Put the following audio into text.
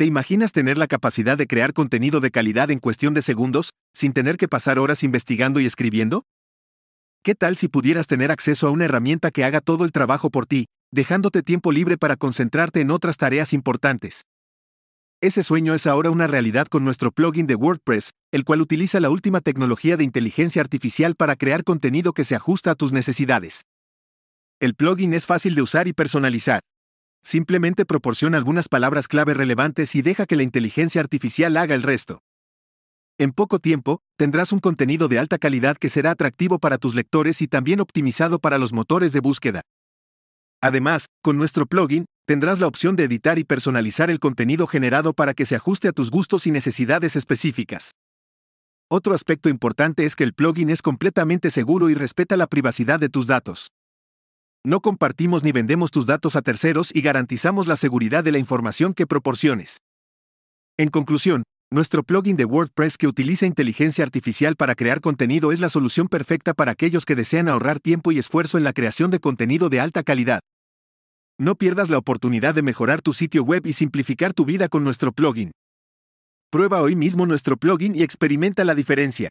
¿Te imaginas tener la capacidad de crear contenido de calidad en cuestión de segundos, sin tener que pasar horas investigando y escribiendo? ¿Qué tal si pudieras tener acceso a una herramienta que haga todo el trabajo por ti, dejándote tiempo libre para concentrarte en otras tareas importantes? Ese sueño es ahora una realidad con nuestro plugin de WordPress, el cual utiliza la última tecnología de inteligencia artificial para crear contenido que se ajusta a tus necesidades. El plugin es fácil de usar y personalizar. Simplemente proporciona algunas palabras clave relevantes y deja que la inteligencia artificial haga el resto. En poco tiempo, tendrás un contenido de alta calidad que será atractivo para tus lectores y también optimizado para los motores de búsqueda. Además, con nuestro plugin, tendrás la opción de editar y personalizar el contenido generado para que se ajuste a tus gustos y necesidades específicas. Otro aspecto importante es que el plugin es completamente seguro y respeta la privacidad de tus datos. No compartimos ni vendemos tus datos a terceros y garantizamos la seguridad de la información que proporciones. En conclusión, nuestro plugin de WordPress que utiliza inteligencia artificial para crear contenido es la solución perfecta para aquellos que desean ahorrar tiempo y esfuerzo en la creación de contenido de alta calidad. No pierdas la oportunidad de mejorar tu sitio web y simplificar tu vida con nuestro plugin. Prueba hoy mismo nuestro plugin y experimenta la diferencia.